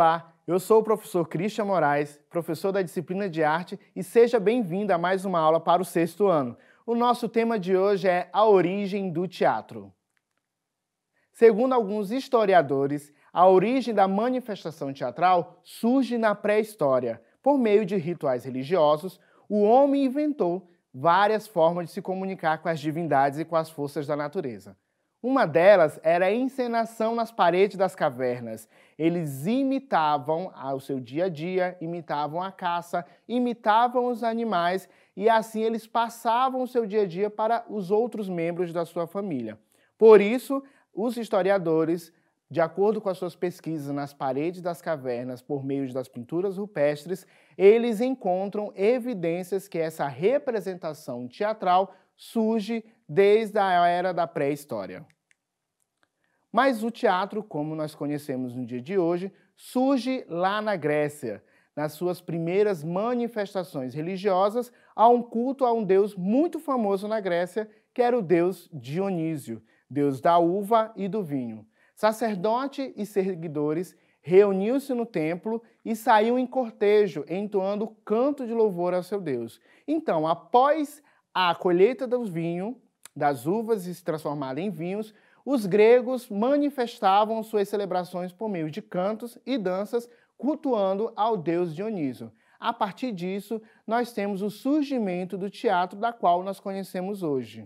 Olá, eu sou o professor Christian Moraes, professor da disciplina de arte, e seja bem-vindo a mais uma aula para o sexto ano. O nosso tema de hoje é a origem do teatro. Segundo alguns historiadores, a origem da manifestação teatral surge na pré-história. Por meio de rituais religiosos, o homem inventou várias formas de se comunicar com as divindades e com as forças da natureza. Uma delas era a encenação nas paredes das cavernas. Eles imitavam o seu dia a dia, imitavam a caça, imitavam os animais e assim eles passavam o seu dia a dia para os outros membros da sua família. Por isso, os historiadores, de acordo com as suas pesquisas nas paredes das cavernas por meio das pinturas rupestres, eles encontram evidências que essa representação teatral surge desde a era da pré-história. Mas o teatro, como nós conhecemos no dia de hoje, surge lá na Grécia, nas suas primeiras manifestações religiosas, há um culto a um deus muito famoso na Grécia, que era o deus Dionísio, deus da uva e do vinho. Sacerdote e seguidores reuniu-se no templo e saiu em cortejo, entoando canto de louvor ao seu Deus. Então, após a colheita do vinho, das uvas e se transformada em vinhos, os gregos manifestavam suas celebrações por meio de cantos e danças, cultuando ao deus Dioniso. A partir disso, nós temos o surgimento do teatro da qual nós conhecemos hoje.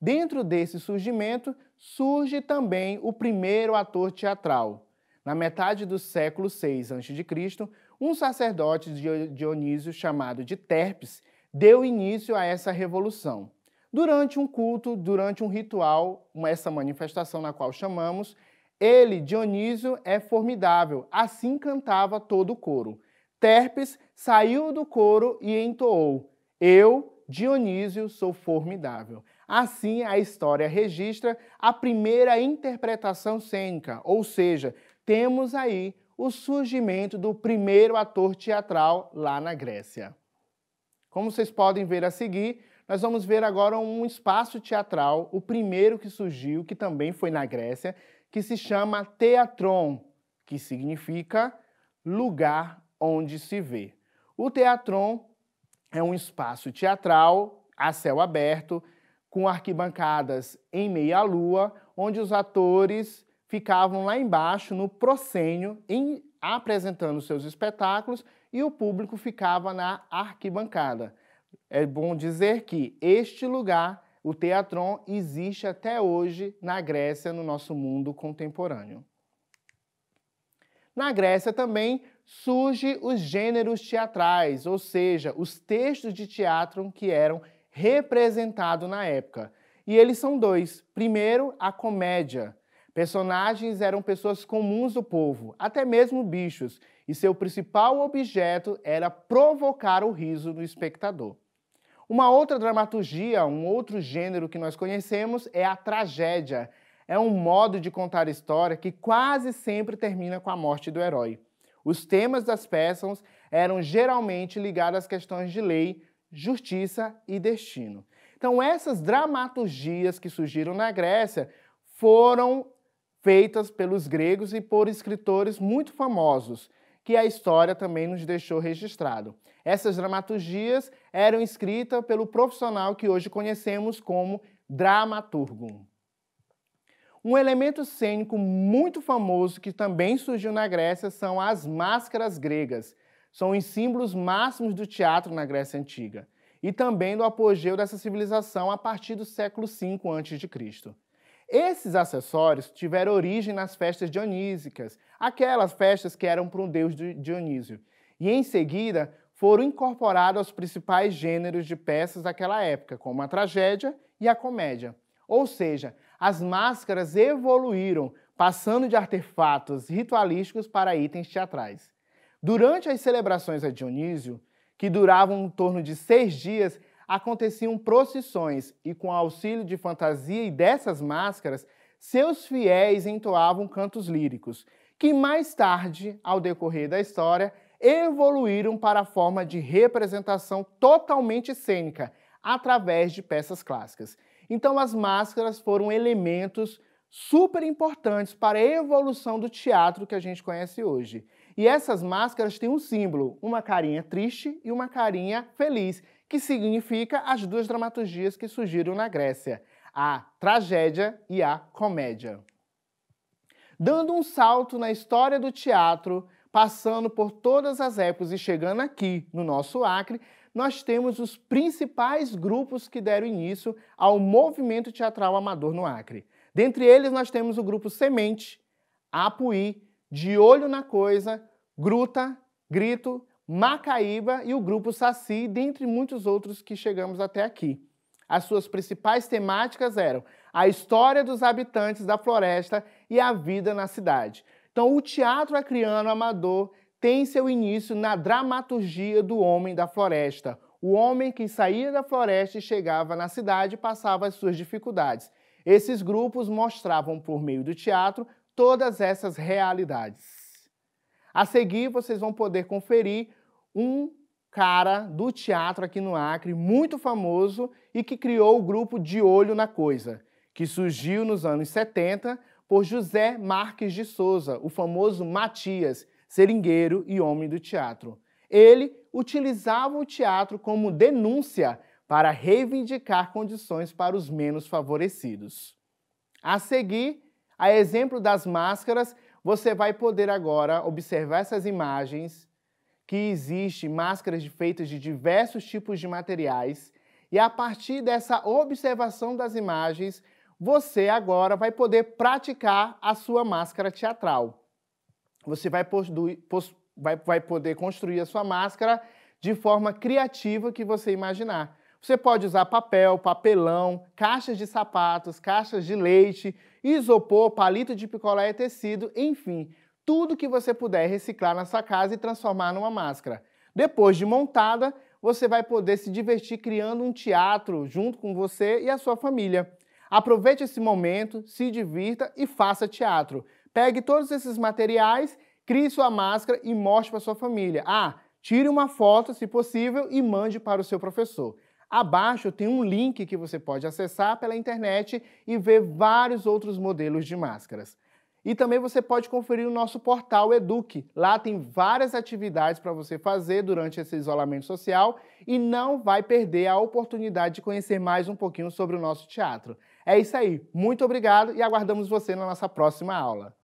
Dentro desse surgimento, surge também o primeiro ator teatral. Na metade do século VI a.C., um sacerdote de Dionísio chamado de Terpes deu início a essa revolução. Durante um culto, durante um ritual, essa manifestação na qual chamamos, ele, Dionísio, é formidável. Assim cantava todo o coro. Terpes saiu do coro e entoou: Eu, Dionísio, sou formidável. Assim, a história registra a primeira interpretação cênica, ou seja, temos aí o surgimento do primeiro ator teatral lá na Grécia. Como vocês podem ver a seguir, nós vamos ver agora um espaço teatral, o primeiro que surgiu, que também foi na Grécia, que se chama Teatron, que significa lugar onde se vê. O Teatron é um espaço teatral a céu aberto, com arquibancadas em meia-lua, onde os atores ficavam lá embaixo no proscênio, em, apresentando seus espetáculos, e o público ficava na arquibancada. É bom dizer que este lugar, o Teatron, existe até hoje na Grécia, no nosso mundo contemporâneo. Na Grécia também surgem os gêneros teatrais, ou seja, os textos de teatro que eram representados na época. E eles são dois. Primeiro, a comédia, Personagens eram pessoas comuns do povo, até mesmo bichos, e seu principal objeto era provocar o riso do espectador. Uma outra dramaturgia, um outro gênero que nós conhecemos é a tragédia. É um modo de contar história que quase sempre termina com a morte do herói. Os temas das peças eram geralmente ligados às questões de lei, justiça e destino. Então, essas dramaturgias que surgiram na Grécia foram feitas pelos gregos e por escritores muito famosos, que a história também nos deixou registrado. Essas dramaturgias eram escritas pelo profissional que hoje conhecemos como dramaturgo. Um elemento cênico muito famoso que também surgiu na Grécia são as máscaras gregas. São os símbolos máximos do teatro na Grécia Antiga e também do apogeu dessa civilização a partir do século V a.C. Esses acessórios tiveram origem nas festas dionísicas, aquelas festas que eram para um deus Dionísio, e em seguida foram incorporados aos principais gêneros de peças daquela época, como a tragédia e a comédia. Ou seja, as máscaras evoluíram, passando de artefatos ritualísticos para itens teatrais. Durante as celebrações a Dionísio, que duravam em torno de seis dias, aconteciam procissões e, com auxílio de fantasia e dessas máscaras, seus fiéis entoavam cantos líricos, que mais tarde, ao decorrer da história, evoluíram para a forma de representação totalmente cênica, através de peças clássicas. Então, as máscaras foram elementos super importantes para a evolução do teatro que a gente conhece hoje. E essas máscaras têm um símbolo, uma carinha triste e uma carinha feliz, que significa as duas dramaturgias que surgiram na Grécia, a tragédia e a comédia. Dando um salto na história do teatro, passando por todas as épocas e chegando aqui no nosso Acre, nós temos os principais grupos que deram início ao movimento teatral amador no Acre. Dentre eles, nós temos o grupo Semente, Apuí, De Olho na Coisa, Gruta, Grito, Macaíba e o grupo Saci, dentre muitos outros que chegamos até aqui. As suas principais temáticas eram a história dos habitantes da floresta e a vida na cidade. Então, o teatro acriano amador tem seu início na dramaturgia do Homem da Floresta. O homem que saía da floresta e chegava na cidade passava as suas dificuldades. Esses grupos mostravam, por meio do teatro, todas essas realidades. A seguir, vocês vão poder conferir um cara do teatro aqui no Acre, muito famoso e que criou o grupo De Olho na Coisa, que surgiu nos anos 70 por José Marques de Souza, o famoso Matias, seringueiro e homem do teatro. Ele utilizava o teatro como denúncia para reivindicar condições para os menos favorecidos. A seguir, a exemplo das máscaras, você vai poder agora observar essas imagens que existem máscaras feitas de diversos tipos de materiais e a partir dessa observação das imagens, você agora vai poder praticar a sua máscara teatral você vai, vai, vai poder construir a sua máscara de forma criativa que você imaginar. Você pode usar papel, papelão, caixas de sapatos, caixas de leite, isopor, palito de picolé e tecido, enfim, tudo que você puder reciclar na sua casa e transformar numa máscara. Depois de montada, você vai poder se divertir criando um teatro junto com você e a sua família. Aproveite esse momento, se divirta e faça teatro. Pegue todos esses materiais, crie sua máscara e mostre para sua família. Ah, tire uma foto, se possível, e mande para o seu professor. Abaixo tem um link que você pode acessar pela internet e ver vários outros modelos de máscaras. E também você pode conferir o nosso portal Eduque. Lá tem várias atividades para você fazer durante esse isolamento social e não vai perder a oportunidade de conhecer mais um pouquinho sobre o nosso teatro. É isso aí. Muito obrigado e aguardamos você na nossa próxima aula.